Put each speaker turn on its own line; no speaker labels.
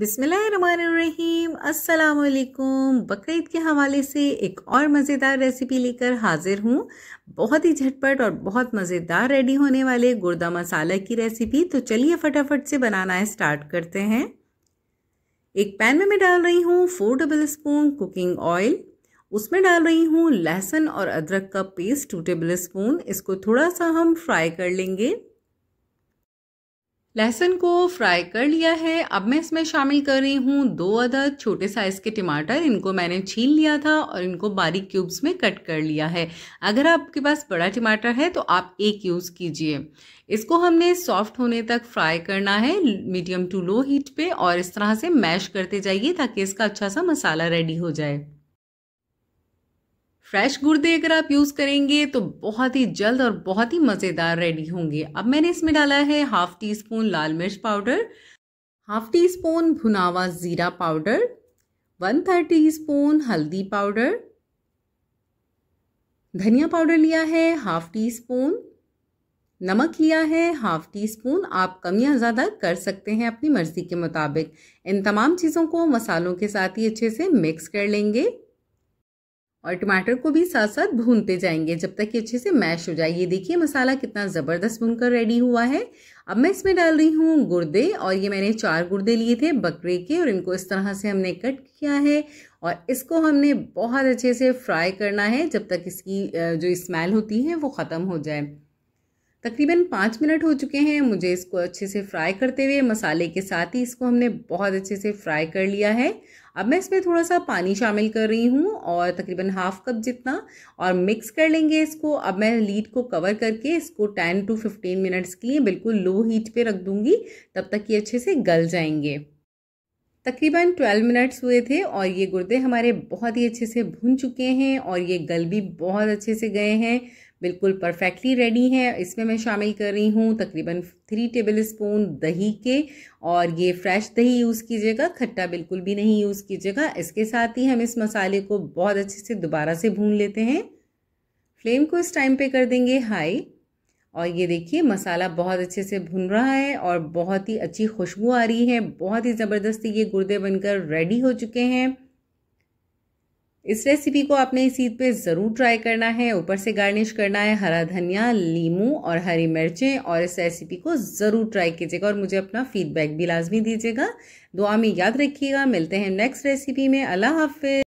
बिसमीम असलकुम बकरीद के हवाले से एक और मज़ेदार रेसिपी लेकर हाज़िर हूँ बहुत ही झटपट और बहुत मज़ेदार रेडी होने वाले गुर्दा मसाला की रेसिपी तो चलिए फटाफट से बनाना स्टार्ट करते हैं एक पैन में मैं डाल रही हूँ four tablespoon cooking oil उसमें डाल रही हूँ लहसुन और अदरक का पेस्ट टू टेबल स्पून इसको थोड़ा सा हम फ्राई कर लेंगे लहसुन को फ्राई कर लिया है अब मैं इसमें शामिल कर रही हूँ दो अदद छोटे साइज़ के टमाटर इनको मैंने छील लिया था और इनको बारीक क्यूब्स में कट कर लिया है अगर आपके पास बड़ा टमाटर है तो आप एक यूज़ कीजिए इसको हमने सॉफ्ट होने तक फ्राई करना है मीडियम टू लो हीट पे और इस तरह से मैश करते जाइए ताकि इसका अच्छा सा मसाला रेडी हो जाए फ्रेश गुर्दे अगर आप यूज़ करेंगे तो बहुत ही जल्द और बहुत ही मज़ेदार रेडी होंगे अब मैंने इसमें डाला है हाफ़ टी स्पून लाल मिर्च पाउडर हाफ़ टी स्पून भुनावा ज़ीरा powder one third teaspoon हल्दी पाउडर धनिया पाउडर लिया है हाफ़ टी स्पून नमक लिया है हाफ टी स्पून आप कम या ज़्यादा कर सकते हैं अपनी मर्ज़ी के मुताबिक इन तमाम चीज़ों को मसालों के साथ ही अच्छे से मिक्स कर लेंगे और टमाटर को भी साथ साथ भूनते जाएंगे जब तक कि अच्छे से मैश हो जाए ये देखिए मसाला कितना ज़बरदस्त भूनकर रेडी हुआ है अब मैं इसमें डाल रही हूँ गुर्दे और ये मैंने चार गुर्दे लिए थे बकरे के और इनको इस तरह से हमने कट किया है और इसको हमने बहुत अच्छे से फ्राई करना है जब तक इसकी जो स्मेल होती है वो ख़त्म हो जाए तकरीबन पाँच मिनट हो चुके हैं मुझे इसको अच्छे से फ्राई करते हुए मसाले के साथ ही इसको हमने बहुत अच्छे से फ्राई कर लिया है अब मैं इसमें थोड़ा सा पानी शामिल कर रही हूँ और तकरीबन हाफ कप जितना और मिक्स कर लेंगे इसको अब मैं लीड को कवर करके इसको टेन टू फिफ्टीन मिनट्स के लिए बिल्कुल लो हीट पे रख दूँगी तब तक ये अच्छे से गल जाएंगे तकरीबन 12 मिनट्स हुए थे और ये गुर्दे हमारे बहुत ही अच्छे से भुन चुके हैं और ये गल भी बहुत अच्छे से गए हैं बिल्कुल परफेक्टली रेडी है इसमें मैं शामिल कर रही हूँ तकरीबन थ्री टेबल स्पून दही के और ये फ्रेश दही यूज़ कीजिएगा खट्टा बिल्कुल भी नहीं यूज़ कीजिएगा इसके साथ ही हम इस मसाले को बहुत अच्छे से दोबारा से भून लेते हैं फ्लेम को इस टाइम पे कर देंगे हाई और ये देखिए मसाला बहुत अच्छे से भुन रहा है और बहुत ही अच्छी खुशबू आ रही है बहुत ही ज़बरदस्ती ये गुर्दे बनकर रेडी हो चुके हैं इस रेसिपी को आपने इस ईद पे ज़रूर ट्राई करना है ऊपर से गार्निश करना है हरा धनिया लीमू और हरी मिर्चें और इस रेसिपी को ज़रूर ट्राई कीजिएगा और मुझे अपना फीडबैक भी लाजमी दीजिएगा दुआ में याद रखिएगा मिलते हैं नेक्स्ट रेसिपी में अल्लाह हाफिज